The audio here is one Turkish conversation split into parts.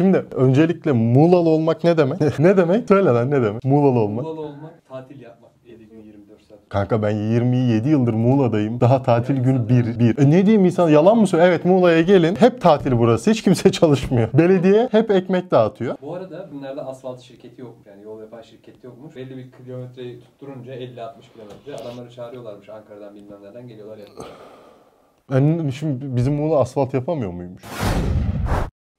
Şimdi öncelikle Muğlal olmak ne demek? ne demek? Söyle lan ne demek? Muğlal olmak. Muğlal olmak tatil yapmak. 7 gün 24 saat. Kanka ben 27 yıldır Muğla'dayım. Daha tatil evet, günü bir, bir. E ne diyeyim insan yalan mı söylüyor? Evet Muğla'ya gelin. Hep tatil burası. Hiç kimse çalışmıyor. Belediye hep ekmek dağıtıyor. Bu arada bunlarda asfalt şirketi yok. Yani yol yapan şirket yokmuş. Belli bir kilometreyi tutturunca 50-60 kilometre. Adamları çağırıyorlarmış Ankara'dan bilmem nereden geliyorlar Yani şimdi bizim Muğla asfalt yapamıyor muymuş?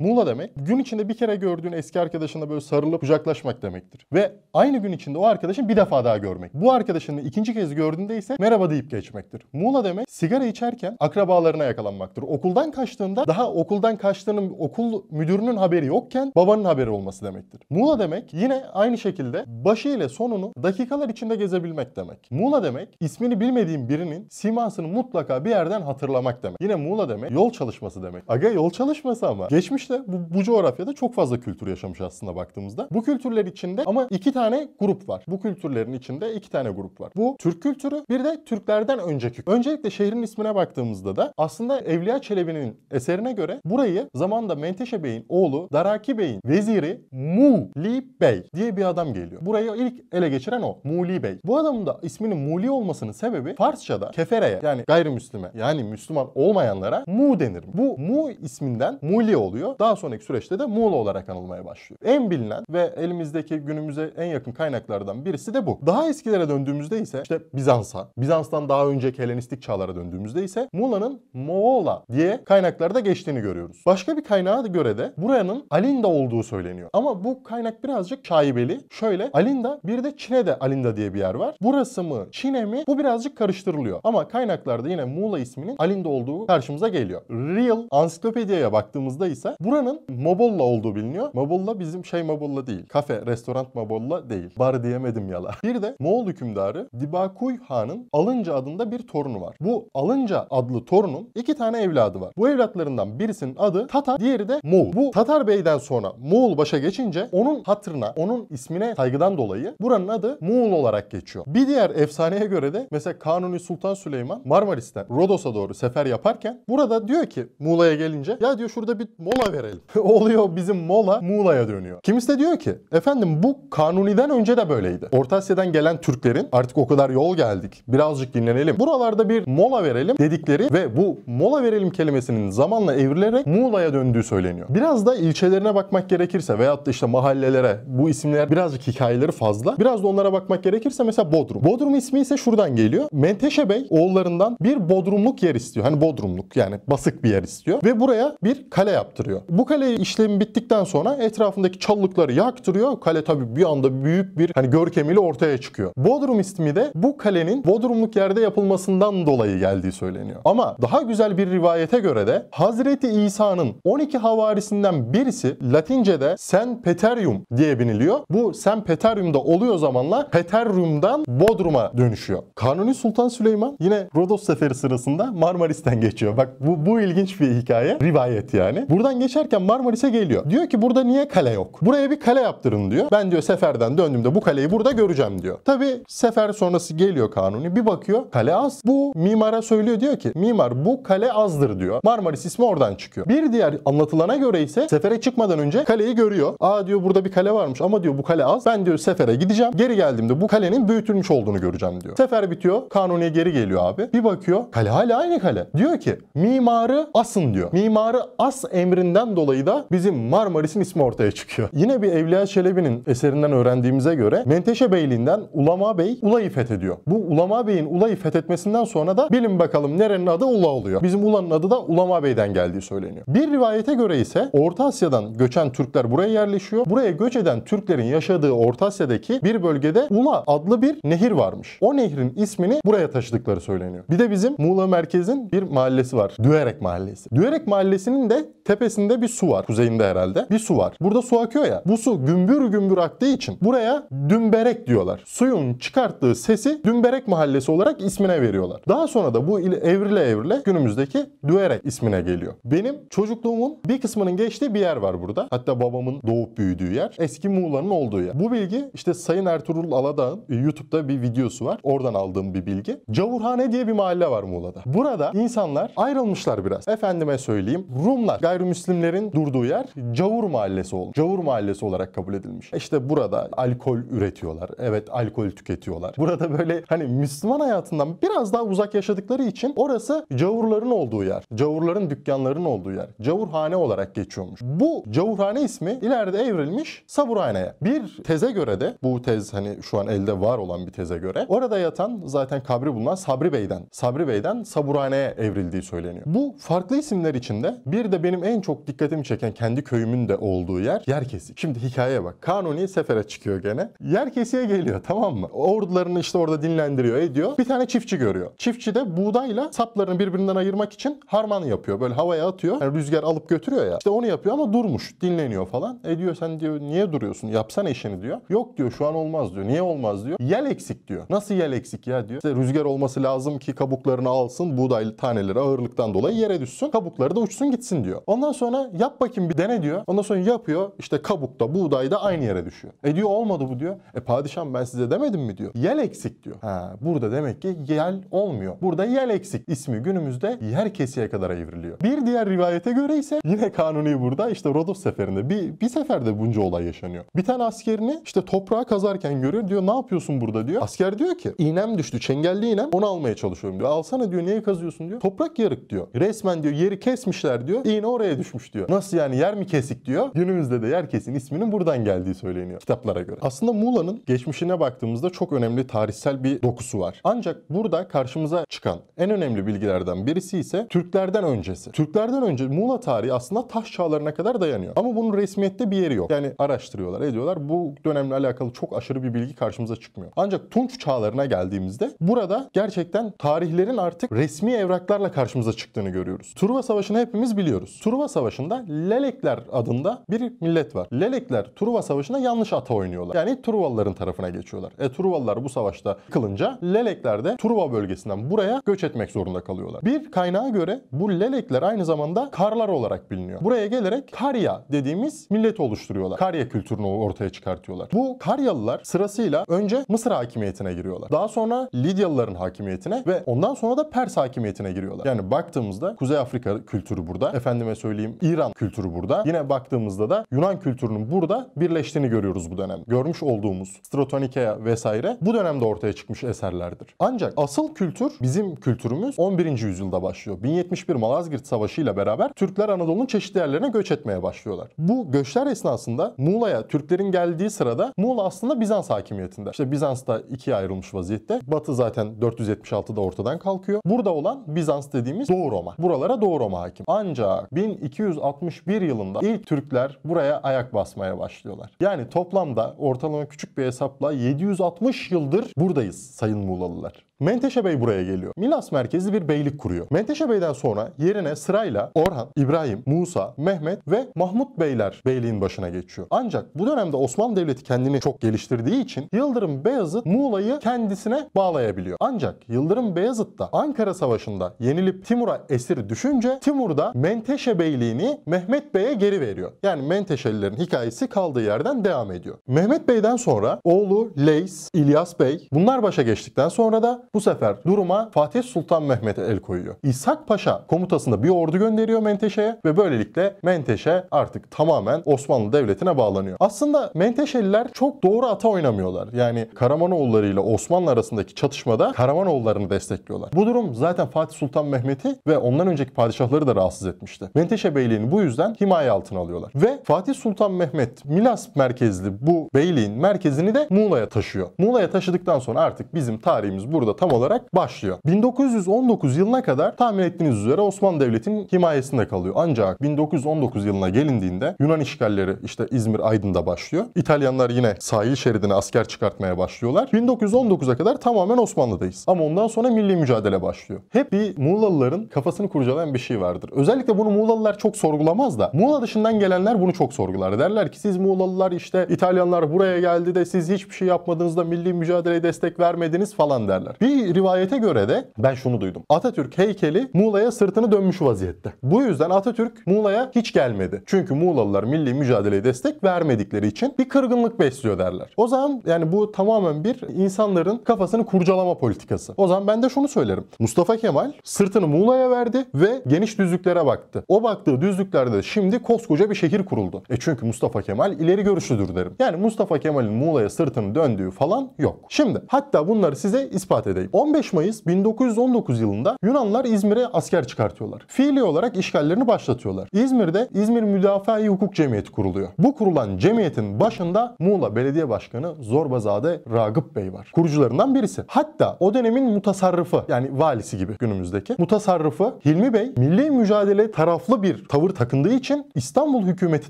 Muğla demek gün içinde bir kere gördüğün eski arkadaşına böyle sarılıp kucaklaşmak demektir. Ve aynı gün içinde o arkadaşın bir defa daha görmek. Bu arkadaşını ikinci kez gördüğünde ise merhaba deyip geçmektir. Muğla demek sigara içerken akrabalarına yakalanmaktır. Okuldan kaçtığında daha okuldan kaçtığının okul müdürünün haberi yokken babanın haberi olması demektir. Muğla demek yine aynı şekilde başı ile sonunu dakikalar içinde gezebilmek demek. Muğla demek ismini bilmediğim birinin simasını mutlaka bir yerden hatırlamak demek. Yine Muğla demek yol çalışması demek. Aga yol çalışması ama. Geçmişte işte bu, bu coğrafyada çok fazla kültür yaşamış aslında baktığımızda. Bu kültürler içinde ama iki tane grup var. Bu kültürlerin içinde iki tane grup var. Bu Türk kültürü bir de Türklerden önceki. Öncelikle şehrin ismine baktığımızda da aslında Evliya Çelebi'nin eserine göre burayı zamanda Menteşe Bey'in oğlu Daraki Bey'in veziri Muli Bey diye bir adam geliyor. Burayı ilk ele geçiren o. Muli Bey. Bu adamın da isminin Muli olmasının sebebi Farsça'da kefereye yani gayrimüslime yani Müslüman olmayanlara Mu denir. Bu Mu isminden Muli oluyor daha sonraki süreçte de Muğla olarak anılmaya başlıyor. En bilinen ve elimizdeki günümüze en yakın kaynaklardan birisi de bu. Daha eskilere döndüğümüzde ise işte Bizans'a, Bizans'tan daha önceki Helenistik çağlara döndüğümüzde ise Muğla'nın Moğola diye kaynaklarda geçtiğini görüyoruz. Başka bir kaynağa göre de buranın Alinda olduğu söyleniyor. Ama bu kaynak birazcık şaibeli. Şöyle Alinda bir de Çin'e Alinda diye bir yer var. Burası mı Çin'e mi bu birazcık karıştırılıyor. Ama kaynaklarda yine Muğla isminin Alinda olduğu karşımıza geliyor. Real ansiklopediye baktığımızda ise bu Buranın Mobolla olduğu biliniyor. Mobolla bizim şey Mobolla değil. Kafe, restoran Mobolla değil. Bar diyemedim yala. Bir de Moğol hükümdarı Dibakuy Han'ın Alınca adında bir torunu var. Bu Alınca adlı torunun iki tane evladı var. Bu evlatlarından birisinin adı Tatar, diğeri de Moğol. Bu Tatar Bey'den sonra Moğol başa geçince onun hatırına, onun ismine saygıdan dolayı buranın adı Moğol olarak geçiyor. Bir diğer efsaneye göre de mesela Kanuni Sultan Süleyman Marmaris'ten Rodos'a doğru sefer yaparken burada diyor ki Muğla'ya gelince ya diyor şurada bir mola verelim. Oluyor bizim mola Muğla'ya dönüyor. Kimisi de diyor ki efendim bu Kanuni'den önce de böyleydi. Orta Asya'dan gelen Türklerin artık o kadar yol geldik birazcık dinlenelim. Buralarda bir mola verelim dedikleri ve bu mola verelim kelimesinin zamanla evrilerek Muğla'ya döndüğü söyleniyor. Biraz da ilçelerine bakmak gerekirse veyahut da işte mahallelere bu isimler birazcık hikayeleri fazla. Biraz da onlara bakmak gerekirse mesela Bodrum. Bodrum ismi ise şuradan geliyor. Menteşe Bey oğullarından bir Bodrumluk yer istiyor. Hani Bodrumluk yani basık bir yer istiyor. Ve buraya bir kale yaptırıyor yapıyor. Bu kale işlemi bittikten sonra etrafındaki çalılıkları yaktırıyor. Kale tabi bir anda büyük bir hani görkemiyle ortaya çıkıyor. Bodrum ismi de bu kalenin Bodrumluk yerde yapılmasından dolayı geldiği söyleniyor. Ama daha güzel bir rivayete göre de Hazreti İsa'nın 12 havarisinden birisi Latince'de San Peterium diye biniliyor. Bu San Peterium'da oluyor zamanla Peterium'dan Bodrum'a dönüşüyor. Kanuni Sultan Süleyman yine Rodos seferi sırasında Marmaris'ten geçiyor. Bak bu, bu ilginç bir hikaye. Rivayet yani. Buradan geç geçerken Marmaris'e geliyor. Diyor ki burada niye kale yok? Buraya bir kale yaptırın diyor. Ben diyor seferden döndüğümde bu kaleyi burada göreceğim diyor. Tabi sefer sonrası geliyor kanuni. Bir bakıyor kale az. Bu mimara söylüyor diyor ki mimar bu kale azdır diyor. Marmaris ismi oradan çıkıyor. Bir diğer anlatılana göre ise sefere çıkmadan önce kaleyi görüyor. Aa diyor burada bir kale varmış ama diyor bu kale az. Ben diyor sefere gideceğim. Geri geldiğimde bu kalenin büyütülmüş olduğunu göreceğim diyor. Sefer bitiyor. Kanuni'ye geri geliyor abi. Bir bakıyor kale hala aynı kale. Diyor ki mimarı asın diyor. Mimarı as emrinden Bundan dolayı da bizim Marmaris'in ismi ortaya çıkıyor. Yine bir Evliya Çelebi'nin eserinden öğrendiğimize göre Menteşe Beyliğinden Ulama Bey Ula'yı fethediyor. Bu Ulama Bey'in Ula'yı fethetmesinden sonra da bilin bakalım nerenin adı Ula oluyor. Bizim Ula'nın adı da Ulama Bey'den geldiği söyleniyor. Bir rivayete göre ise Orta Asya'dan göçen Türkler buraya yerleşiyor. Buraya göç eden Türklerin yaşadığı Orta Asya'daki bir bölgede Ula adlı bir nehir varmış. O nehrin ismini buraya taşıdıkları söyleniyor. Bir de bizim Muğla merkezin bir mahallesi var. Düerek Mahallesi. Düerek Mahallesi'nin de tepesinde üstünde bir su var. Kuzeyinde herhalde. Bir su var. Burada su akıyor ya. Bu su gümbür gümbür aktığı için buraya dümberek diyorlar. Suyun çıkarttığı sesi dümberek mahallesi olarak ismine veriyorlar. Daha sonra da bu evrile evrile günümüzdeki düerek ismine geliyor. Benim çocukluğumun bir kısmının geçtiği bir yer var burada. Hatta babamın doğup büyüdüğü yer. Eski Muğla'nın olduğu yer. Bu bilgi işte Sayın Ertuğrul Aladağ'ın YouTube'da bir videosu var. Oradan aldığım bir bilgi. Cavurhane diye bir mahalle var Muğla'da. Burada insanlar ayrılmışlar biraz. Efendime söyleyeyim. Rumlar, gayrimüslimler Kimlerin durduğu yer Cavur Mahallesi oldu. Cavur Mahallesi olarak kabul edilmiş. İşte burada alkol üretiyorlar. Evet alkol tüketiyorlar. Burada böyle hani Müslüman hayatından biraz daha uzak yaşadıkları için orası cavurların olduğu yer. Cavurların dükkanlarının olduğu yer. Cavurhane olarak geçiyormuş. Bu cavurhane ismi ileride evrilmiş saburhaneye. Bir teze göre de bu tez hani şu an elde var olan bir teze göre orada yatan zaten kabri bulunan Sabri Bey'den Sabri Bey'den saburhaneye evrildiği söyleniyor. Bu farklı isimler içinde bir de benim en çok dikkatimi çeken kendi köyümün de olduğu yer Yerkesi. Şimdi hikayeye bak. Kanuni sefere çıkıyor gene. Yerkesi'ye geliyor tamam mı? Ordularını işte orada dinlendiriyor ediyor. Bir tane çiftçi görüyor. Çiftçi de buğdayla saplarını birbirinden ayırmak için harman yapıyor. Böyle havaya atıyor. Yani rüzgar alıp götürüyor ya. İşte onu yapıyor ama durmuş. Dinleniyor falan. E diyor sen diyor niye duruyorsun? Yapsan işini diyor. Yok diyor şu an olmaz diyor. Niye olmaz diyor. Yel eksik diyor. Nasıl yel eksik ya diyor. İşte rüzgar olması lazım ki kabuklarını alsın. Buğday taneleri ağırlıktan dolayı yere düşsün. Kabukları da uçsun gitsin diyor. Ondan sonra yap bakayım bir dene diyor. Ondan sonra yapıyor. İşte kabukta, buğdayda aynı yere düşüyor. E diyor olmadı bu diyor. E padişahım ben size demedim mi diyor. Yel eksik diyor. Ha, burada demek ki yel olmuyor. Burada yel eksik ismi günümüzde yer kesiye kadar evriliyor. Bir diğer rivayete göre ise yine Kanuni burada işte Rodos seferinde bir, bir seferde bunca olay yaşanıyor. Bir tane askerini işte toprağa kazarken görüyor. Diyor ne yapıyorsun burada diyor. Asker diyor ki iğnem düştü çengelli iğnem onu almaya çalışıyorum diyor. Alsana diyor niye kazıyorsun diyor. Toprak yarık diyor. Resmen diyor yeri kesmişler diyor. İğne oraya düşmüş yokmuş diyor. Nasıl yani yer mi kesik diyor. Günümüzde de yer kesin isminin buradan geldiği söyleniyor kitaplara göre. Aslında Muğla'nın geçmişine baktığımızda çok önemli tarihsel bir dokusu var. Ancak burada karşımıza çıkan en önemli bilgilerden birisi ise Türklerden öncesi. Türklerden önce Muğla tarihi aslında taş çağlarına kadar dayanıyor. Ama bunun resmiyette bir yeri yok. Yani araştırıyorlar, ediyorlar. Bu dönemle alakalı çok aşırı bir bilgi karşımıza çıkmıyor. Ancak Tunç çağlarına geldiğimizde burada gerçekten tarihlerin artık resmi evraklarla karşımıza çıktığını görüyoruz. Truva Savaşı'nı hepimiz biliyoruz. Truva Savaşı Savaşı'nda Lelekler adında bir millet var. Lelekler Truva Savaşı'nda yanlış ata oynuyorlar. Yani Truvalıların tarafına geçiyorlar. E Truvalılar bu savaşta kılınca Lelekler de Truva bölgesinden buraya göç etmek zorunda kalıyorlar. Bir kaynağa göre bu Lelekler aynı zamanda Karlar olarak biliniyor. Buraya gelerek Karya dediğimiz millet oluşturuyorlar. Karya kültürünü ortaya çıkartıyorlar. Bu Karyalılar sırasıyla önce Mısır hakimiyetine giriyorlar. Daha sonra Lidyalıların hakimiyetine ve ondan sonra da Pers hakimiyetine giriyorlar. Yani baktığımızda Kuzey Afrika kültürü burada. Efendime söyleyeyim İran kültürü burada. Yine baktığımızda da Yunan kültürünün burada birleştiğini görüyoruz bu dönem. Görmüş olduğumuz Stratonikea vesaire bu dönemde ortaya çıkmış eserlerdir. Ancak asıl kültür bizim kültürümüz 11. yüzyılda başlıyor. 1071 Malazgirt Savaşı ile beraber Türkler Anadolu'nun çeşitli yerlerine göç etmeye başlıyorlar. Bu göçler esnasında Muğla'ya Türklerin geldiği sırada Muğla aslında Bizans hakimiyetinde. İşte da ikiye ayrılmış vaziyette. Batı zaten 476'da ortadan kalkıyor. Burada olan Bizans dediğimiz Doğu Roma. Buralara Doğu Roma hakim. Ancak 1200 661 yılında ilk Türkler buraya ayak basmaya başlıyorlar. Yani toplamda ortalama küçük bir hesapla 760 yıldır buradayız sayın Muğlalılar. Menteşe Bey buraya geliyor. Milas merkezli bir beylik kuruyor. Menteşe Bey'den sonra yerine sırayla Orhan, İbrahim, Musa, Mehmet ve Mahmut Beyler beyliğin başına geçiyor. Ancak bu dönemde Osmanlı Devleti kendini çok geliştirdiği için Yıldırım Beyazıt Muğla'yı kendisine bağlayabiliyor. Ancak Yıldırım Beyazıt da Ankara Savaşı'nda yenilip Timur'a esir düşünce Timur da Menteşe Beyliğini Mehmet Bey'e geri veriyor. Yani Menteşelilerin hikayesi kaldığı yerden devam ediyor. Mehmet Bey'den sonra oğlu Leys, İlyas Bey bunlar başa geçtikten sonra da bu sefer duruma Fatih Sultan Mehmet el koyuyor. İshak Paşa komutasında bir ordu gönderiyor Menteşe'ye ve böylelikle Menteşe artık tamamen Osmanlı Devleti'ne bağlanıyor. Aslında Menteşeliler çok doğru ata oynamıyorlar. Yani Karamanoğulları ile Osmanlı arasındaki çatışmada Karamanoğullarını destekliyorlar. Bu durum zaten Fatih Sultan Mehmet'i ve ondan önceki padişahları da rahatsız etmişti. Menteşe Beyliğini bu yüzden himaye altına alıyorlar. Ve Fatih Sultan Mehmet Milas merkezli bu beyliğin merkezini de Muğla'ya taşıyor. Muğla'ya taşıdıktan sonra artık bizim tarihimiz burada tam olarak başlıyor. 1919 yılına kadar tahmin ettiğiniz üzere Osmanlı Devleti'nin himayesinde kalıyor. Ancak 1919 yılına gelindiğinde Yunan işgalleri işte İzmir Aydın'da başlıyor. İtalyanlar yine sahil şeridine asker çıkartmaya başlıyorlar. 1919'a kadar tamamen Osmanlı'dayız. Ama ondan sonra milli mücadele başlıyor. Hep bir Muğlalıların kafasını kurcalayan bir şey vardır. Özellikle bunu Muğlalılar çok sorgulamaz da Muğla dışından gelenler bunu çok sorgular. Derler ki siz Muğlalılar işte İtalyanlar buraya geldi de siz hiçbir şey yapmadığınızda milli mücadeleye destek vermediniz falan derler. Biz bir rivayete göre de ben şunu duydum. Atatürk heykeli Muğla'ya sırtını dönmüş vaziyette. Bu yüzden Atatürk Muğla'ya hiç gelmedi. Çünkü Muğlalılar milli mücadeleye destek vermedikleri için bir kırgınlık besliyor derler. O zaman yani bu tamamen bir insanların kafasını kurcalama politikası. O zaman ben de şunu söylerim. Mustafa Kemal sırtını Muğla'ya verdi ve geniş düzlüklere baktı. O baktığı düzlüklerde şimdi koskoca bir şehir kuruldu. E çünkü Mustafa Kemal ileri görüşlüdür derim. Yani Mustafa Kemal'in Muğla'ya sırtını döndüğü falan yok. Şimdi hatta bunları size ispat edelim üzereyim. 15 Mayıs 1919 yılında Yunanlar İzmir'e asker çıkartıyorlar. Fiili olarak işgallerini başlatıyorlar. İzmir'de İzmir Müdafaa-i Hukuk Cemiyeti kuruluyor. Bu kurulan cemiyetin başında Muğla Belediye Başkanı Zorbazade Ragıp Bey var. Kurucularından birisi. Hatta o dönemin mutasarrıfı yani valisi gibi günümüzdeki mutasarrıfı Hilmi Bey milli mücadele taraflı bir tavır takındığı için İstanbul hükümeti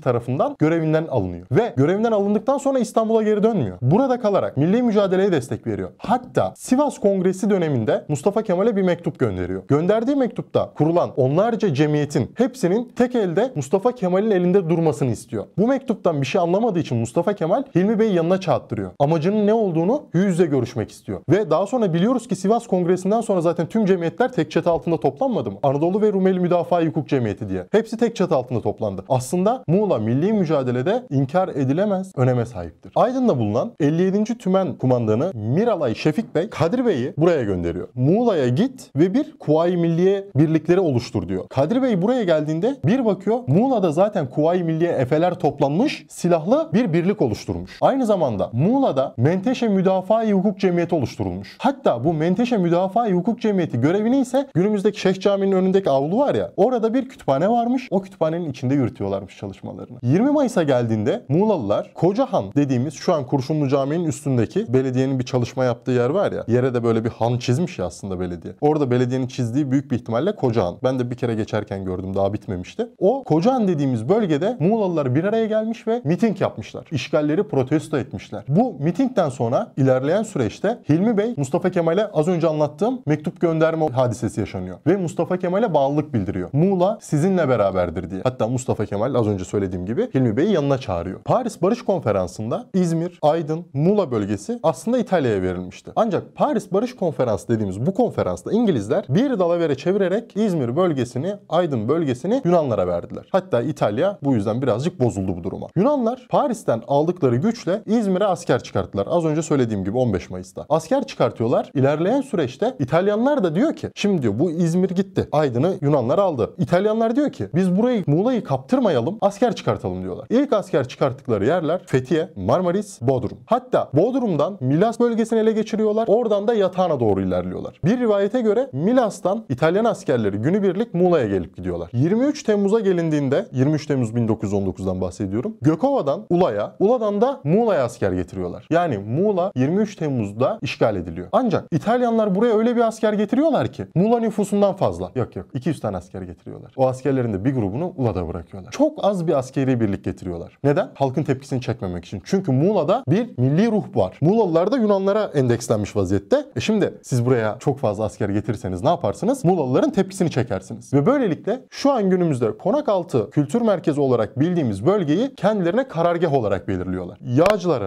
tarafından görevinden alınıyor. Ve görevinden alındıktan sonra İstanbul'a geri dönmüyor. Burada kalarak milli mücadeleye destek veriyor. Hatta Sivas Kongresi Kongresi döneminde Mustafa Kemal'e bir mektup gönderiyor. Gönderdiği mektupta kurulan onlarca cemiyetin hepsinin tek elde Mustafa Kemal'in elinde durmasını istiyor. Bu mektuptan bir şey anlamadığı için Mustafa Kemal Hilmi Bey'i yanına çağırttırıyor. Amacının ne olduğunu yüz görüşmek istiyor. Ve daha sonra biliyoruz ki Sivas Kongresi'nden sonra zaten tüm cemiyetler tek çatı altında toplanmadı mı? Anadolu ve Rumeli Müdafaa Hukuk Cemiyeti diye. Hepsi tek çatı altında toplandı. Aslında Muğla milli mücadelede inkar edilemez öneme sahiptir. Aydın'da bulunan 57. Tümen Kumandanı Miralay Şefik Bey, Kadir Bey'i buraya gönderiyor. Muğla'ya git ve bir Kuvayi Milliye birlikleri oluştur diyor. Kadri Bey buraya geldiğinde bir bakıyor Muğla'da zaten Kuvayi Milliye Efeler toplanmış silahlı bir birlik oluşturmuş. Aynı zamanda Muğla'da Menteşe Müdafaa-i Hukuk Cemiyeti oluşturulmuş. Hatta bu Menteşe Müdafaa-i Hukuk Cemiyeti görevini ise günümüzdeki Şeyh Camii'nin önündeki avlu var ya orada bir kütüphane varmış. O kütüphanenin içinde yürütüyorlarmış çalışmalarını. 20 Mayıs'a geldiğinde Muğlalılar Kocahan dediğimiz şu an Kurşunlu Camii'nin üstündeki belediyenin bir çalışma yaptığı yer var ya yere de böyle böyle bir han çizmiş ya aslında belediye. Orada belediyenin çizdiği büyük bir ihtimalle Kocahan. Ben de bir kere geçerken gördüm daha bitmemişti. O Kocahan dediğimiz bölgede Muğlalılar bir araya gelmiş ve miting yapmışlar. İşgalleri protesto etmişler. Bu mitingden sonra ilerleyen süreçte Hilmi Bey Mustafa Kemal'e az önce anlattığım mektup gönderme hadisesi yaşanıyor. Ve Mustafa Kemal'e bağlılık bildiriyor. Muğla sizinle beraberdir diye. Hatta Mustafa Kemal az önce söylediğim gibi Hilmi Bey'i yanına çağırıyor. Paris Barış Konferansı'nda İzmir, Aydın, Muğla bölgesi aslında İtalya'ya verilmişti. Ancak Paris Barış Barış Konferansı dediğimiz bu konferansta İngilizler bir dalavere çevirerek İzmir bölgesini, Aydın bölgesini Yunanlara verdiler. Hatta İtalya bu yüzden birazcık bozuldu bu duruma. Yunanlar Paris'ten aldıkları güçle İzmir'e asker çıkarttılar. Az önce söylediğim gibi 15 Mayıs'ta. Asker çıkartıyorlar. İlerleyen süreçte İtalyanlar da diyor ki şimdi diyor bu İzmir gitti. Aydın'ı Yunanlar aldı. İtalyanlar diyor ki biz burayı Muğla'yı kaptırmayalım asker çıkartalım diyorlar. İlk asker çıkarttıkları yerler Fethiye, Marmaris, Bodrum. Hatta Bodrum'dan Milas bölgesini ele geçiriyorlar. Oradan da Yat Batan'a doğru ilerliyorlar. Bir rivayete göre Milas'tan İtalyan askerleri günübirlik Muğla'ya gelip gidiyorlar. 23 Temmuz'a gelindiğinde 23 Temmuz 1919'dan bahsediyorum. Gökova'dan Ula'ya, Ula'dan da Muğla'ya asker getiriyorlar. Yani Muğla 23 Temmuz'da işgal ediliyor. Ancak İtalyanlar buraya öyle bir asker getiriyorlar ki Muğla nüfusundan fazla. Yok yok 200 tane asker getiriyorlar. O askerlerin de bir grubunu Ula'da bırakıyorlar. Çok az bir askeri birlik getiriyorlar. Neden? Halkın tepkisini çekmemek için. Çünkü Muğla'da bir milli ruh var. Muğlalılar da Yunanlara endekslenmiş vaziyette. E Şimdi siz buraya çok fazla asker getirirseniz ne yaparsınız? Mulalıların tepkisini çekersiniz. Ve böylelikle şu an günümüzde konak altı kültür merkezi olarak bildiğimiz bölgeyi kendilerine karargah olarak belirliyorlar. Yağcılar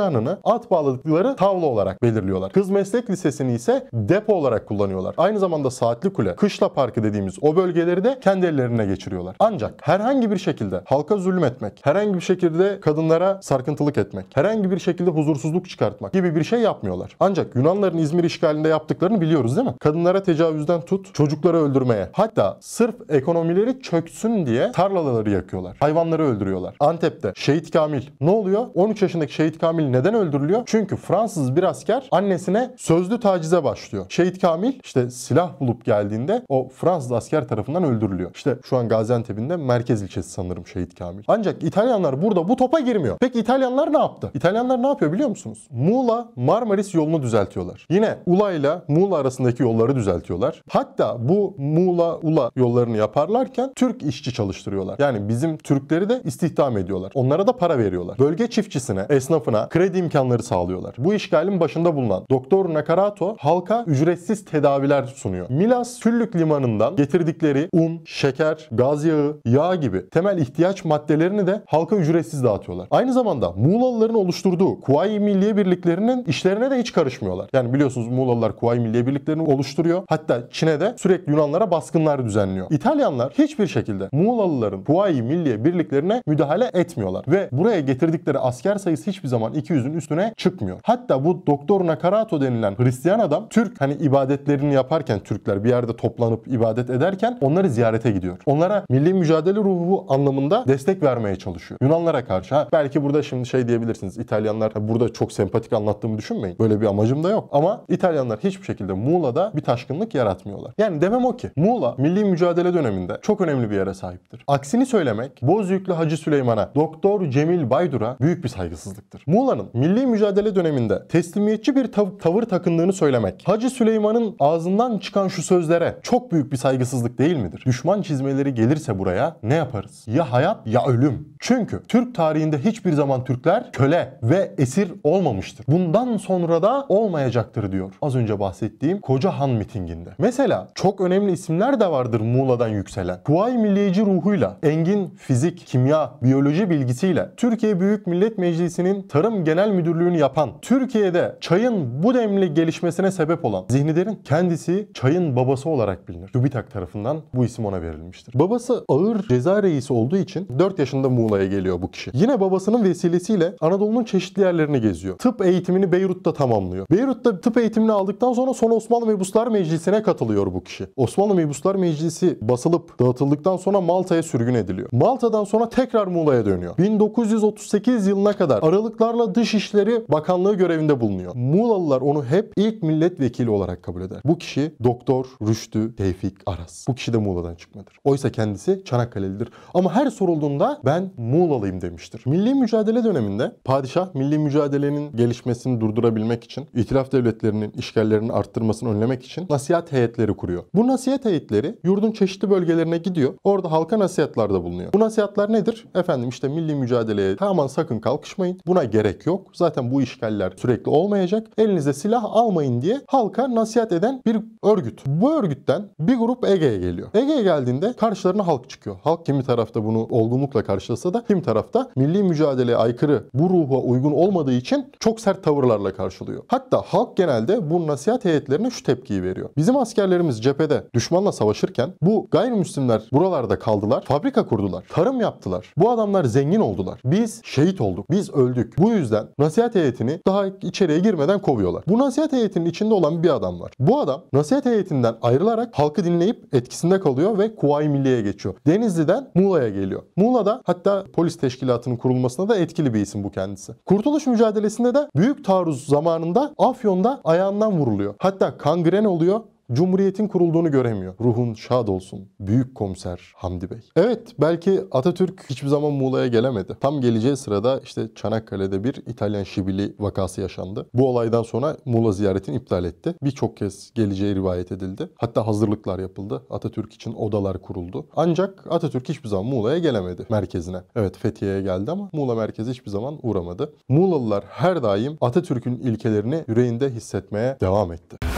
Anını, at bağladıkları tavla olarak belirliyorlar. Kız Meslek Lisesi'ni ise depo olarak kullanıyorlar. Aynı zamanda Saatli Kule, Kışla Parkı dediğimiz o bölgeleri de kendi ellerine geçiriyorlar. Ancak herhangi bir şekilde halka zulüm etmek, herhangi bir şekilde kadınlara sarkıntılık etmek, herhangi bir şekilde huzursuzluk çıkartmak gibi bir şey yapmıyorlar. Ancak Yunanların İzmir işgalinde yaptıklarını biliyoruz değil mi? Kadınlara tecavüzden tut, çocukları öldürmeye. Hatta sırf ekonomileri çöksün diye tarlaları yakıyorlar. Hayvanları öldürüyorlar. Antep'te Şehit Kamil ne oluyor? 13 yaşındaki Şehit Kamil neden öldürülüyor? Çünkü Fransız bir asker annesine sözlü tacize başlıyor. Şehit Kamil işte silah bulup geldiğinde o Fransız asker tarafından öldürülüyor. İşte şu an Gaziantep'in de merkez ilçesi sanırım Şehit Kamil. Ancak İtalyanlar burada bu topa girmiyor. Peki İtalyanlar ne yaptı? İtalyanlar ne yapıyor biliyor musunuz? Muğla Marmaris yolunu düzeltiyorlar. Yine Yine Ulayla Muğla arasındaki yolları düzeltiyorlar. Hatta bu Muğla-Ula yollarını yaparlarken Türk işçi çalıştırıyorlar. Yani bizim Türkleri de istihdam ediyorlar. Onlara da para veriyorlar. Bölge çiftçisine, esnafına kredi imkanları sağlıyorlar. Bu işgalin başında bulunan Doktor Nakarato halka ücretsiz tedaviler sunuyor. Milas Küllük Limanı'ndan getirdikleri un, şeker, gaz yağı, yağ gibi temel ihtiyaç maddelerini de halka ücretsiz dağıtıyorlar. Aynı zamanda Muğlalıların oluşturduğu Kuvayi Milliye Birliklerinin işlerine de hiç karışmıyorlar. Yani biliyorsunuz biliyorsunuz Muğlalılar Kuvayi Milliye Birliklerini oluşturuyor. Hatta Çin'e de sürekli Yunanlara baskınlar düzenliyor. İtalyanlar hiçbir şekilde Muğlalıların Kuvayi Milliye Birliklerine müdahale etmiyorlar. Ve buraya getirdikleri asker sayısı hiçbir zaman 200'ün üstüne çıkmıyor. Hatta bu Doktor Nakarato denilen Hristiyan adam Türk hani ibadetlerini yaparken Türkler bir yerde toplanıp ibadet ederken onları ziyarete gidiyor. Onlara milli mücadele ruhu anlamında destek vermeye çalışıyor. Yunanlara karşı. Ha, belki burada şimdi şey diyebilirsiniz. İtalyanlar burada çok sempatik anlattığımı düşünmeyin. Böyle bir amacım da yok. Ama İtalyanlar hiçbir şekilde Muğla'da bir taşkınlık yaratmıyorlar. Yani demem o ki Muğla milli mücadele döneminde çok önemli bir yere sahiptir. Aksini söylemek Bozüyüklü Hacı Süleyman'a, Doktor Cemil Baydur'a büyük bir saygısızlıktır. Muğla'nın milli mücadele döneminde teslimiyetçi bir tav- tavır takındığını söylemek Hacı Süleyman'ın ağzından çıkan şu sözlere çok büyük bir saygısızlık değil midir? Düşman çizmeleri gelirse buraya ne yaparız? Ya hayat ya ölüm. Çünkü Türk tarihinde hiçbir zaman Türkler köle ve esir olmamıştır. Bundan sonra da olmayacaktır diyor. Az önce bahsettiğim koca han mitinginde. Mesela çok önemli isimler de vardır Muğla'dan yükselen. Kuvayi milliyeci ruhuyla, engin fizik, kimya, biyoloji bilgisiyle Türkiye Büyük Millet Meclisi'nin Tarım Genel Müdürlüğü'nü yapan, Türkiye'de çayın bu demli gelişmesine sebep olan Zihni kendisi çayın babası olarak bilinir. TÜBİTAK tarafından bu isim ona verilmiştir. Babası ağır ceza reisi olduğu için 4 yaşında Muğla'ya geliyor bu kişi. Yine babasının vesilesiyle Anadolu'nun çeşitli yerlerini geziyor. Tıp eğitimini Beyrut'ta tamamlıyor. Beyrut'ta tıp tıp eğitimini aldıktan sonra son Osmanlı Mebuslar Meclisi'ne katılıyor bu kişi. Osmanlı Mebuslar Meclisi basılıp dağıtıldıktan sonra Malta'ya sürgün ediliyor. Malta'dan sonra tekrar Muğla'ya dönüyor. 1938 yılına kadar aralıklarla Dışişleri Bakanlığı görevinde bulunuyor. Muğlalılar onu hep ilk milletvekili olarak kabul eder. Bu kişi Doktor Rüştü Tevfik Aras. Bu kişi de Muğla'dan çıkmadır. Oysa kendisi Çanakkale'lidir. Ama her sorulduğunda ben Muğlalıyım demiştir. Milli mücadele döneminde padişah milli mücadelenin gelişmesini durdurabilmek için itiraf devlet devletlerinin işgallerini arttırmasını önlemek için nasihat heyetleri kuruyor. Bu nasihat heyetleri yurdun çeşitli bölgelerine gidiyor. Orada halka nasihatlarda bulunuyor. Bu nasihatlar nedir? Efendim işte milli mücadeleye aman sakın kalkışmayın. Buna gerek yok. Zaten bu işgaller sürekli olmayacak. Elinize silah almayın diye halka nasihat eden bir örgüt. Bu örgütten bir grup Ege'ye geliyor. Ege'ye geldiğinde karşılarına halk çıkıyor. Halk kimi tarafta bunu olgunlukla karşılasa da kim tarafta milli mücadeleye aykırı bu ruha uygun olmadığı için çok sert tavırlarla karşılıyor. Hatta halk genel genelde bu nasihat heyetlerine şu tepkiyi veriyor. Bizim askerlerimiz cephede düşmanla savaşırken bu gayrimüslimler buralarda kaldılar, fabrika kurdular, tarım yaptılar. Bu adamlar zengin oldular. Biz şehit olduk, biz öldük. Bu yüzden nasihat heyetini daha içeriye girmeden kovuyorlar. Bu nasihat heyetinin içinde olan bir adam var. Bu adam nasihat heyetinden ayrılarak halkı dinleyip etkisinde kalıyor ve Kuvayi Milliye'ye geçiyor. Denizli'den Muğla'ya geliyor. Muğla'da hatta polis teşkilatının kurulmasına da etkili bir isim bu kendisi. Kurtuluş mücadelesinde de büyük taarruz zamanında Afyon'da ayağından vuruluyor. Hatta kangren oluyor Cumhuriyetin kurulduğunu göremiyor. Ruhun şad olsun. Büyük komiser Hamdi Bey. Evet belki Atatürk hiçbir zaman Muğla'ya gelemedi. Tam geleceği sırada işte Çanakkale'de bir İtalyan şibili vakası yaşandı. Bu olaydan sonra Muğla ziyaretini iptal etti. Birçok kez geleceği rivayet edildi. Hatta hazırlıklar yapıldı. Atatürk için odalar kuruldu. Ancak Atatürk hiçbir zaman Muğla'ya gelemedi merkezine. Evet Fethiye'ye geldi ama Muğla merkezi hiçbir zaman uğramadı. Muğlalılar her daim Atatürk'ün ilkelerini yüreğinde hissetmeye devam etti.